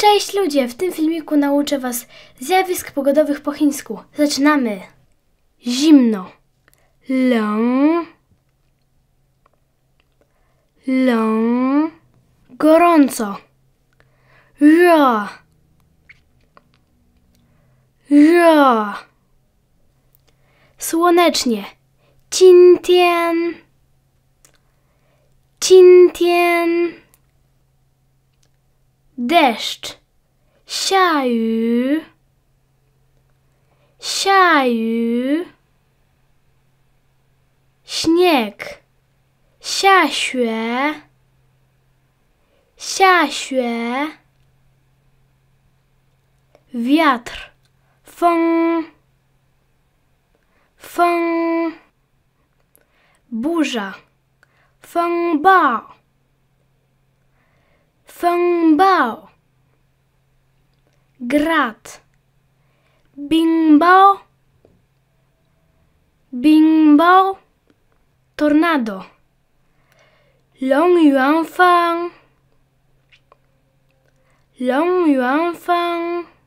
Cześć ludzie! W tym filmiku nauczę Was zjawisk pogodowych po chińsku. Zaczynamy! Zimno. Long. Long. Gorąco. Ro. Ro. Słonecznie. Cintien. Cintien deszcz, śnieg, 下雨，下雨，śnieg，下雪，下雪，wiatr，风，风，burza，风暴，风。grat. Bimbo, bimbo, tornado. Long Yuan Fang, Long Yuan Fang.